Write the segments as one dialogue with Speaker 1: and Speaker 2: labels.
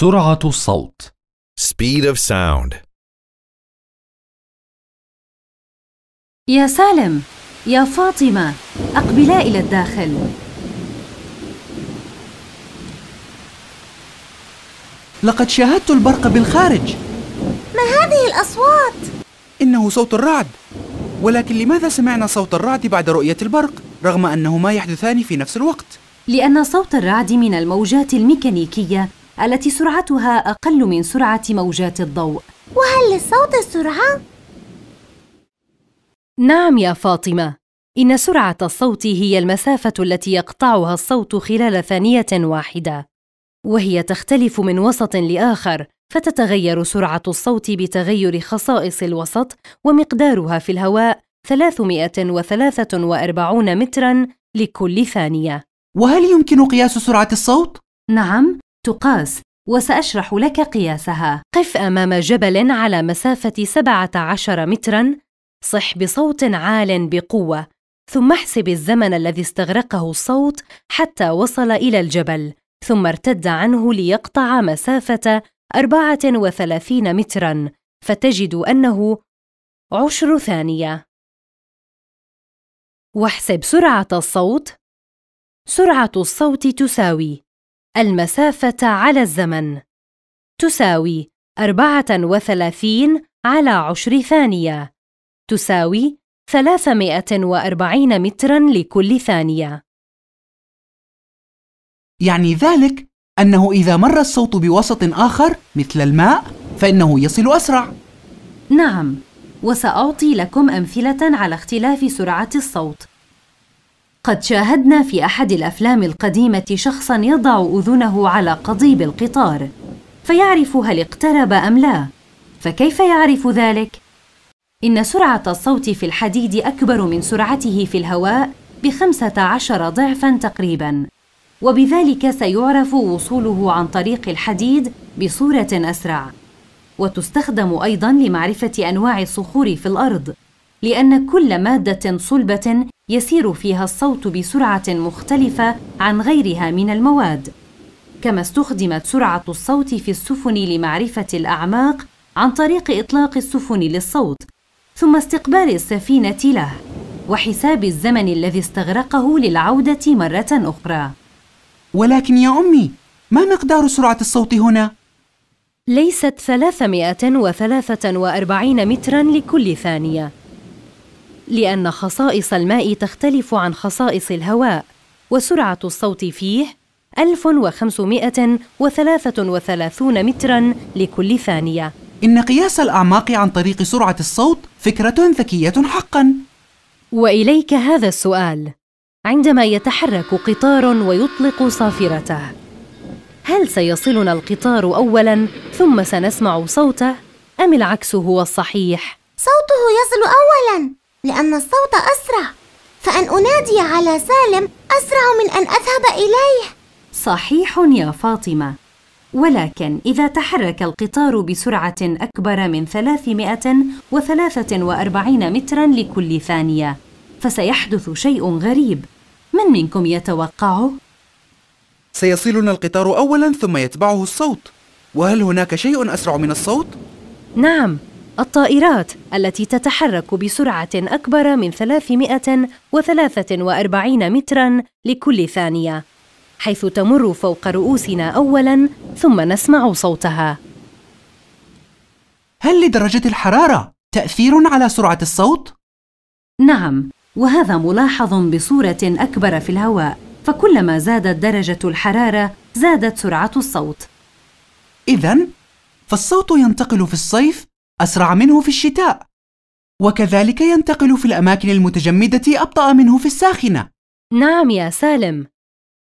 Speaker 1: سرعة الصوت Speed of sound
Speaker 2: يا سالم يا فاطمة أقبلا إلى الداخل
Speaker 1: لقد شاهدت البرق بالخارج ما هذه الأصوات؟ إنه صوت الرعد ولكن لماذا سمعنا صوت الرعد بعد رؤية البرق رغم أنهما يحدثان في نفس الوقت؟
Speaker 2: لأن صوت الرعد من الموجات الميكانيكية التي سرعتها أقل من سرعة موجات الضوء وهل للصوت السرعة؟ نعم يا فاطمة إن سرعة الصوت هي المسافة التي يقطعها الصوت خلال ثانية واحدة وهي تختلف من وسط لآخر فتتغير سرعة الصوت بتغير خصائص الوسط ومقدارها في الهواء 343 متراً لكل ثانية
Speaker 1: وهل يمكن قياس سرعة الصوت؟ نعم، تقاس
Speaker 2: وسأشرح لك قياسها قف أمام جبل على مسافة 17 متراً صح بصوت عال بقوة ثم احسب الزمن الذي استغرقه الصوت حتى وصل إلى الجبل ثم ارتد عنه ليقطع مسافة 34 متراً فتجد أنه عشر ثانية واحسب سرعة الصوت سرعة الصوت تساوي المسافة على الزمن تساوي 34 على 10 ثانية تساوي 340 متراً لكل ثانية
Speaker 1: يعني ذلك أنه إذا مر الصوت بوسط آخر مثل الماء فإنه يصل أسرع نعم
Speaker 2: وسأعطي لكم أمثلة على اختلاف سرعة الصوت قد شاهدنا في أحد الأفلام القديمة شخصا يضع أذنه على قضيب القطار فيعرف هل اقترب أم لا فكيف يعرف ذلك؟ إن سرعة الصوت في الحديد أكبر من سرعته في الهواء بخمسة عشر ضعفا تقريبا وبذلك سيعرف وصوله عن طريق الحديد بصورة أسرع وتستخدم أيضا لمعرفة أنواع الصخور في الأرض لأن كل مادة صلبة يسير فيها الصوت بسرعة مختلفة عن غيرها من المواد كما استخدمت سرعة الصوت في السفن لمعرفة الأعماق عن طريق إطلاق السفن للصوت ثم استقبال السفينة له وحساب الزمن الذي استغرقه للعودة مرة أخرى
Speaker 1: ولكن يا أمي ما مقدار سرعة
Speaker 2: الصوت هنا؟ ليست 343 متراً لكل ثانية لأن خصائص الماء تختلف عن خصائص الهواء وسرعة الصوت فيه 1533 متراً لكل ثانية
Speaker 1: إن قياس الأعماق عن طريق سرعة الصوت فكرة ذكية حقاً
Speaker 2: وإليك هذا السؤال عندما يتحرك قطار ويطلق صافرته هل سيصلنا القطار أولاً ثم سنسمع صوته أم العكس هو الصحيح؟ صوته يصل أولاً لأن الصوت أسرع فأن أنادي على سالم أسرع من أن أذهب إليه صحيح يا فاطمة ولكن إذا تحرك القطار بسرعة أكبر من 343 مترا لكل ثانية فسيحدث شيء غريب من منكم يتوقعه؟
Speaker 1: سيصلنا القطار أولا ثم يتبعه الصوت وهل هناك شيء أسرع من الصوت؟
Speaker 2: نعم الطائرات التي تتحرك بسرعة أكبر من 343 متراً لكل ثانية حيث تمر فوق رؤوسنا أولاً ثم نسمع صوتها
Speaker 1: هل لدرجة الحرارة
Speaker 2: تأثير على سرعة الصوت؟ نعم، وهذا ملاحظ بصورة أكبر في الهواء فكلما زادت درجة الحرارة زادت سرعة الصوت
Speaker 1: إذا فالصوت ينتقل في الصيف أسرع منه في الشتاء وكذلك ينتقل في الأماكن المتجمدة أبطأ منه في الساخنة
Speaker 2: نعم يا سالم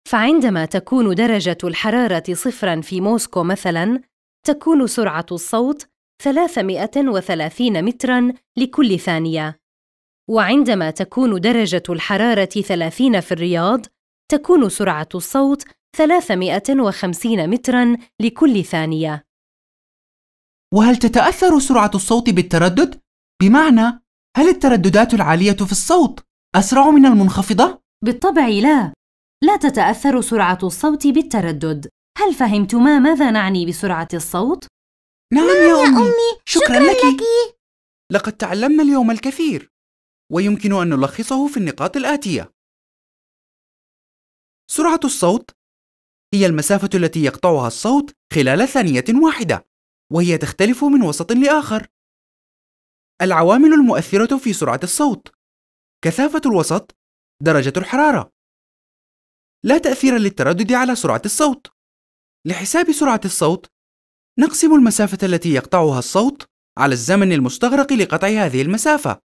Speaker 2: فعندما تكون درجة الحرارة صفرا في موسكو مثلا تكون سرعة الصوت 330 مترا لكل ثانية وعندما تكون درجة الحرارة 30 في الرياض تكون سرعة الصوت 350 مترا لكل ثانية
Speaker 1: وهل تتأثر سرعة الصوت بالتردد؟ بمعنى هل الترددات العالية في الصوت أسرع من المنخفضة؟ بالطبع
Speaker 2: لا لا تتأثر سرعة الصوت بالتردد هل فهمتما ماذا نعني بسرعة الصوت؟
Speaker 1: نعم, نعم يا أمي, أمي. شكرا, شكرا لك. لك لقد تعلمنا اليوم الكثير ويمكن أن نلخصه في النقاط الآتية سرعة الصوت هي المسافة التي يقطعها الصوت خلال ثانية واحدة وهي تختلف من وسط لآخر. العوامل المؤثرة في سرعة الصوت: كثافة الوسط، درجة الحرارة. لا تأثير للتردد على سرعة الصوت. لحساب سرعة الصوت، نقسم المسافة التي يقطعها الصوت على الزمن المستغرق لقطع هذه المسافة،